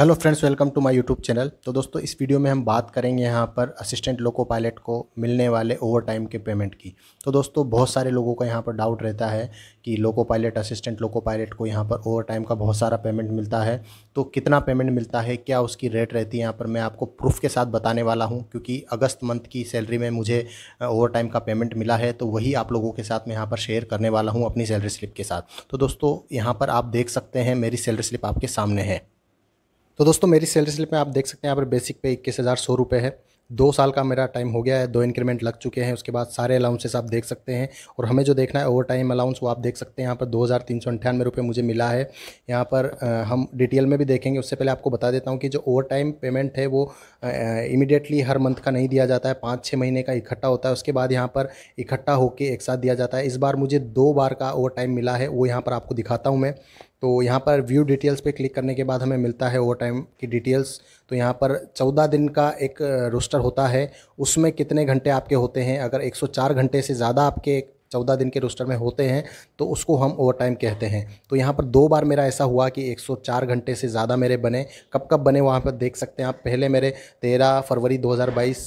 hello friends welcome to my YouTube channel तो दोस्तों इस वीडियो में हम बात करेंगे यहाँ पर असिस्टेंट लोको पायलट को मिलने वाले ओवर टाइम के पेमेंट की तो दोस्तों बहुत सारे लोगों का यहाँ पर डाउट रहता है कि loco pilot assistant loco pilot को यहाँ पर ओवर टाइम का बहुत सारा पेमेंट मिलता है तो कितना पेमेंट मिलता है क्या उसकी रेट रहती है यहाँ पर मैं आपको प्रूफ के साथ बताने वाला हूँ क्योंकि अगस्त मंथ की सैलरी में मुझे ओवर टाइम का पेमेंट मिला है तो वही आप लोगों के साथ मैं यहाँ पर शेयर करने वाला हूँ अपनी सैलरी स्लिप के साथ तो दोस्तों यहाँ पर आप देख सकते हैं मेरी सैलरी स्लिप आपके सामने है तो दोस्तों मेरी सैलरी स्लिप में आप देख सकते हैं यहाँ पर बेसिक पे इक्कीस हज़ार सौ रुपये है दो साल का मेरा टाइम हो गया है दो इंक्रीमेंट लग चुके हैं उसके बाद सारे अलाउंसेस आप देख सकते हैं और हमें जो देखना है ओवर टाइम अलाउंस वो आप देख सकते हैं यहाँ पर दो हज़ार तीन सौ अंठानवे रुपये मुझे मिला है यहाँ पर हम डिटेल में भी देखेंगे उससे पहले आपको बता देता हूँ कि जो ओवर टाइम पेमेंट है वो इमिडिएटली हर मंथ का नहीं दिया जाता है पाँच छः महीने का इकट्ठा होता है उसके बाद यहाँ पर इकट्ठा होकर एक साथ दिया जाता है इस बार मुझे दो बार का ओवर टाइम मिला है वो यहाँ पर आपको दिखाता हूँ मैं तो यहाँ पर व्यू डिटेल्स पे क्लिक करने के बाद हमें मिलता है ओवर टाइम की डिटेल्स तो यहाँ पर चौदह दिन का एक रोस्टर रोस्टर होता है उसमें कितने घंटे आपके होते हैं अगर 104 घंटे से ज़्यादा आपके चौदह दिन के रोस्टर में होते हैं तो उसको हम ओवर टाइम कहते हैं तो यहाँ पर दो बार मेरा ऐसा हुआ कि 104 घंटे से ज़्यादा मेरे बने कब कब बने वहाँ पर देख सकते हैं आप पहले मेरे 13 फरवरी 2022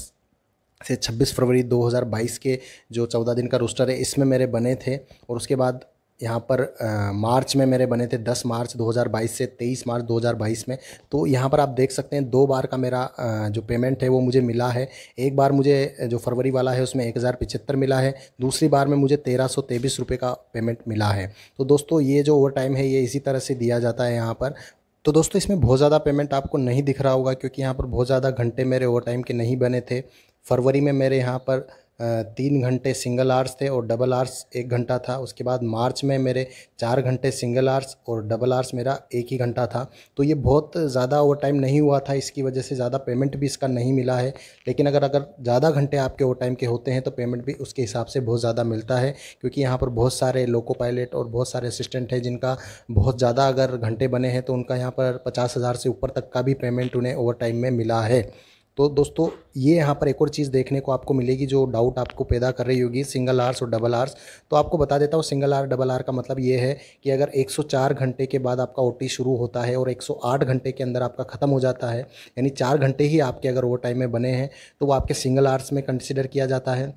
से 26 फरवरी 2022 के जो 14 दिन का रोस्टर है इसमें मेरे बने थे और उसके बाद यहाँ पर आ, मार्च में मेरे बने थे 10 मार्च 2022 से 23 मार्च 2022 में तो यहाँ पर आप देख सकते हैं दो बार का मेरा आ, जो पेमेंट है वो मुझे मिला है एक बार मुझे जो फरवरी वाला है उसमें एक हज़ार मिला है दूसरी बार में मुझे तेरह सौ तेईस रुपये का पेमेंट मिला है तो दोस्तों ये जो ओवर टाइम है ये इसी तरह से दिया जाता है यहाँ पर तो दोस्तों इसमें बहुत ज़्यादा पेमेंट आपको नहीं दिख रहा होगा क्योंकि यहाँ पर बहुत ज़्यादा घंटे मेरे ओवर टाइम के नहीं बने थे फरवरी में मेरे यहाँ पर तीन घंटे सिंगल आर्स थे और डबल आर्स एक घंटा था उसके बाद मार्च में मेरे चार घंटे सिंगल आर्स और डबल आर्स मेरा एक ही घंटा था तो ये बहुत ज़्यादा ओवर टाइम नहीं हुआ था इसकी वजह से ज़्यादा पेमेंट भी इसका नहीं मिला है लेकिन अगर अगर ज़्यादा घंटे आपके ओवर टाइम के होते हैं तो पेमेंट भी उसके हिसाब से बहुत ज़्यादा मिलता है क्योंकि यहाँ पर बहुत सारे लोको पायलट और बहुत सारे असिस्टेंट हैं जिनका बहुत ज़्यादा अगर घंटे बने हैं तो उनका यहाँ पर पचास हज़ार से ऊपर तक का भी पेमेंट उन्हें ओवर टाइम में मिला है तो दोस्तों ये यहाँ पर एक और चीज़ देखने को आपको मिलेगी जो डाउट आपको पैदा कर रही होगी सिंगल आर्स और डबल आर्स तो आपको बता देता हूँ सिंगल आर डबल आर का मतलब ये है कि अगर 104 घंटे के बाद आपका ओ शुरू होता है और 108 घंटे के अंदर आपका ख़त्म हो जाता है यानी चार घंटे ही आपके अगर ओवर टाइम में बने हैं तो वो आपके सिंगल आर्स में कंसिडर किया जाता है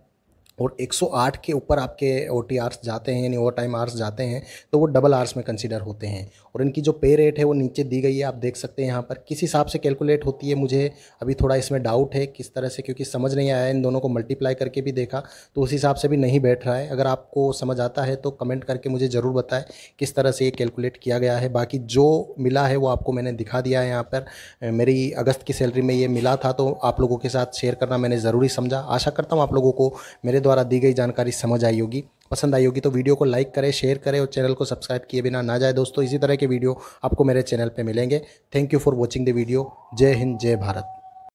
और 108 के ऊपर आपके ओ टी आर्स जाते हैं यानी ओवर टाइम आर्स जाते हैं तो वो डबल आर्स में कंसिडर होते हैं और इनकी जो पे रेट है वो नीचे दी गई है आप देख सकते हैं यहाँ पर किस हिसाब से कैलकुलेट होती है मुझे अभी थोड़ा इसमें डाउट है किस तरह से क्योंकि समझ नहीं आया इन दोनों को मल्टीप्लाई करके भी देखा तो उस हिसाब से भी नहीं बैठ रहा है अगर आपको समझ आता है तो कमेंट करके मुझे ज़रूर बताएं किस तरह से ये कैलकुलेट किया गया है बाकी जो मिला है वो आपको मैंने दिखा दिया है यहाँ पर मेरी अगस्त की सैलरी में ये मिला था तो आप लोगों के साथ शेयर करना मैंने ज़रूरी समझा आशा करता हूँ आप लोगों को मेरे द्वारा दी गई जानकारी समझ आई होगी पसंद आई होगी तो वीडियो को लाइक करें शेयर करें और चैनल को सब्सक्राइब किए बिना ना जाए दोस्तों इसी तरह के वीडियो आपको मेरे चैनल पर मिलेंगे thank you for watching the video Jai Hind जय भारत